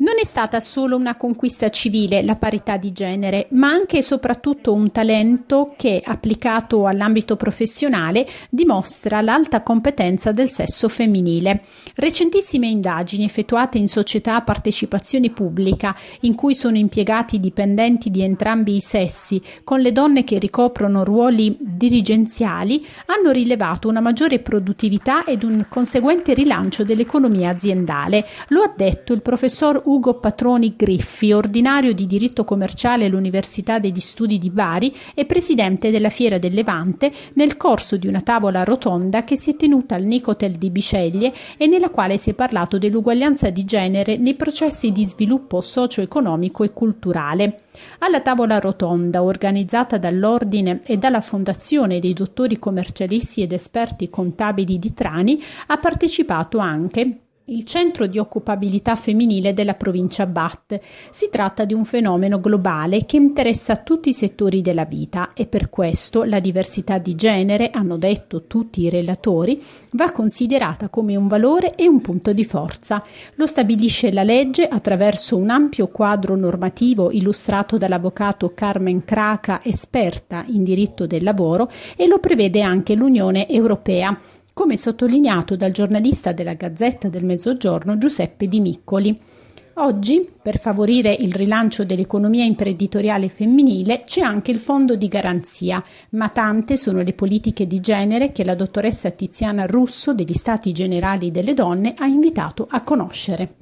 non è stata solo una conquista civile la parità di genere, ma anche e soprattutto un talento che, applicato all'ambito professionale, dimostra l'alta competenza del sesso femminile. Recentissime indagini effettuate in società a partecipazione pubblica, in cui sono impiegati dipendenti di entrambi i sessi, con le donne che ricoprono ruoli dirigenziali, hanno rilevato una maggiore produttività ed un conseguente rilancio dell'economia aziendale. Lo ha detto il professor Ugo Patroni Griffi, ordinario di diritto commerciale all'Università degli Studi di Bari e presidente della Fiera del Levante, nel corso di una tavola rotonda che si è tenuta al Nicotel di Biceglie e nella quale si è parlato dell'uguaglianza di genere nei processi di sviluppo socio-economico e culturale. Alla tavola rotonda, organizzata dall'Ordine e dalla Fondazione dei dottori commercialisti ed esperti contabili di Trani, ha partecipato anche il centro di occupabilità femminile della provincia Bat. Si tratta di un fenomeno globale che interessa tutti i settori della vita e per questo la diversità di genere, hanno detto tutti i relatori, va considerata come un valore e un punto di forza. Lo stabilisce la legge attraverso un ampio quadro normativo illustrato dall'avvocato Carmen Craca, esperta in diritto del lavoro, e lo prevede anche l'Unione Europea come sottolineato dal giornalista della Gazzetta del Mezzogiorno Giuseppe Di Miccoli. Oggi, per favorire il rilancio dell'economia imprenditoriale femminile, c'è anche il fondo di garanzia, ma tante sono le politiche di genere che la dottoressa Tiziana Russo degli Stati Generali delle Donne ha invitato a conoscere.